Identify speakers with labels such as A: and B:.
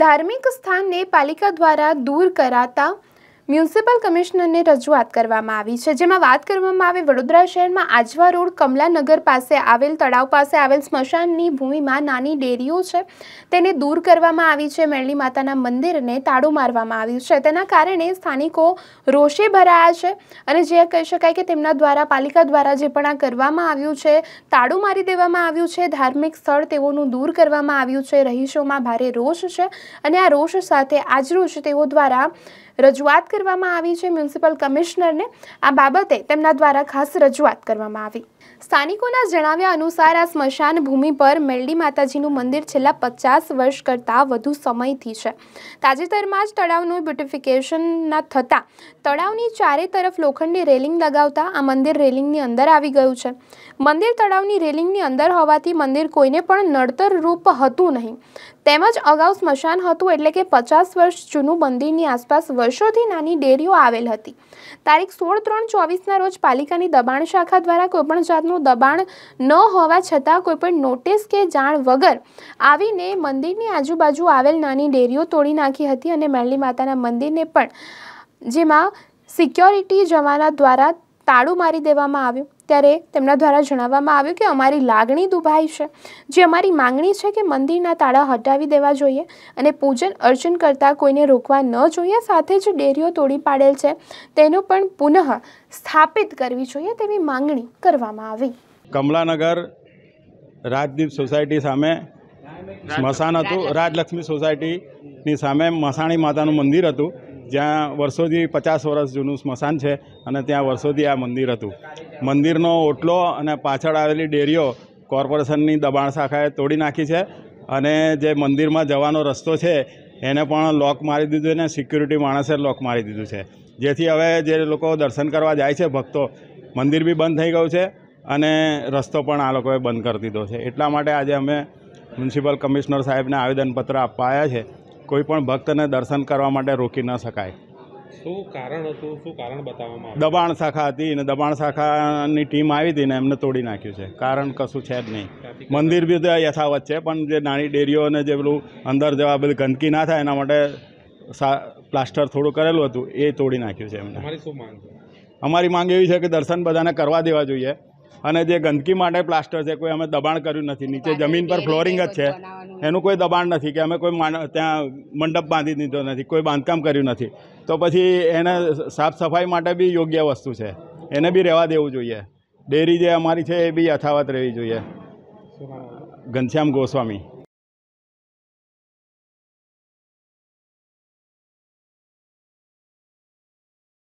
A: ધાર્મિક સ્થાનને પાલિકા દ્વારા દૂર કરાતા મ્યુનિસિપલ કમિશનરને રજૂઆત કરવામાં આવી છે જેમાં વાત કરવામાં આવે વડોદરા શહેરમાં આજવા રોડ કમલાનગર પાસે આવેલ તળાવ પાસે આવેલ સ્મશાનની ભૂમિમાં નાની ડેરીઓ છે તેને દૂર કરવામાં આવી છે મેળની માતાના મંદિરને તાળું મારવામાં આવ્યું છે તેના કારણે સ્થાનિકો રોષે ભરાયા છે અને જે કહી શકાય કે તેમના દ્વારા પાલિકા દ્વારા જે પણ આ કરવામાં આવ્યું છે તાળું મારી દેવામાં આવ્યું છે ધાર્મિક સ્થળ તેઓનું દૂર કરવામાં આવ્યું છે રહીશોમાં ભારે રોષ છે અને આ રોષ સાથે આજરોજ તેઓ દ્વારા રજૂઆત કરવામાં આવી છે મ્યુનિસિપલ કમિશનરને આ બાબતે તેમના દ્વારા ખાસ રજૂઆત કરવામાં આવી સ્થાનિકોના જણાવ્યા અનુસાર આ સ્મશાન ભૂમિ પર મેલડી માતાજીનું મંદિર છેલ્લા પચાસ વર્ષ કરતાં વધુ સમયથી છે તાજેતરમાં જ તળાવનું બ્યુટિફિકેશનના થતાં તળાવની ચારે તરફ લોખંડની રેલિંગ લગાવતા આ મંદિર રેલિંગની અંદર આવી ગયું છે મંદિર તળાવની રેલિંગની અંદર હોવાથી મંદિર કોઈને પણ નડતર રૂપ હતું નહીં તેમજ અગાઉ સ્મશાન હતું એટલે કે પચાસ વર્ષ જૂનું મંદિરની આસપાસ વર્ષોથી નાની ડેરીઓ આવેલ હતી તારીખ સોળ ત્રણ ચોવીસના રોજ પાલિકાની દબાણ શાખા દ્વારા કોઈપણ જાતનું દબાણ ન હોવા છતાં કોઈપણ નોટિસ કે જાણ વગર આવીને મંદિરની આજુબાજુ આવેલ નાની ડેરીઓ તોડી નાખી હતી અને મેરલી માતાના મંદિરને પણ જેમાં સિક્યોરિટી જવાના દ્વારા તાળું મારી દેવામાં આવ્યું ત્યારે તેમના દ્વારા જણાવવામાં આવ્યું કે અમારી લાગણી દુભાઈ છે જે અમારી માંગણી છે કે મંદિરના તાળા હટાવી દેવા જોઈએ અને પૂજન અર્ચન કરતાં કોઈને રોકવા ન જોઈએ સાથે જ ડેરીઓ તોડી પાડેલ છે તેનું પણ પુનઃ સ્થાપિત કરવી જોઈએ તેવી માંગણી કરવામાં આવી
B: કમલાનગર રાજદીપ સોસાયટી સામે સ્મશાન હતું રાજલક્ષ્મી સોસાયટીની સામે મસાણી માતાનું મંદિર હતું જ્યાં વર્ષોથી પચાસ વર્ષ જૂનું સ્મશાન છે અને ત્યાં વર્ષોથી આ મંદિર હતું મંદિરનો ઓટલો અને પાછળ આવેલી ડેરીઓ કોર્પોરેશનની દબાણ શાખાએ તોડી નાખી છે અને જે મંદિરમાં જવાનો રસ્તો છે એને પણ લોક મારી દીધું અને સિક્યુરિટી માણસે લોક મારી દીધું છે જેથી હવે જે લોકો દર્શન કરવા જાય છે ભક્તો મંદિર બી બંધ થઈ ગયું છે અને રસ્તો પણ આ લોકોએ બંધ કરી દીધો છે એટલા માટે આજે અમે મ્યુનિસિપલ કમિશનર સાહેબને આવેદનપત્ર આપવા આવ્યા છે કોઈપણ ભક્તને દર્શન કરવા માટે રોકી ન શકાય શું કારણ હતું શું કારણ બતાવવામાં દબાણ શાખા હતી અને દબાણ શાખાની ટીમ આવી હતી ને એમને તોડી નાખ્યું છે કારણ કશું છે જ નહીં મંદિર બી તો યથાવત છે પણ જે નાની ડેરીઓ અને જે પેલું અંદર જવા બધી ગંદકી ના થાય એના માટે પ્લાસ્ટર થોડું કરેલું હતું એ તોડી નાખ્યું છે એમને અમારી શું માંગ અમારી માંગ એવી છે કે દર્શન બધાને કરવા દેવા જોઈએ અને જે ગંદકી માટે પ્લાસ્ટર છે કોઈ અમે દબાણ કર્યું નથી નીચે જમીન પર ફ્લોરિંગ જ છે એનું કોઈ દબાણ નથી કે અમે કોઈ ત્યાં મંડપ બાંધી દીધો નથી કોઈ બાંધકામ કર્યું નથી તો પછી એને સાફ સફાઈ માટે બી યોગ્ય વસ્તુ છે એને બી રહેવા દેવું જોઈએ ડેરી જે અમારી છે એ બી યથાવત રહેવી જોઈએ ઘનશ્યામ ગોસ્વામી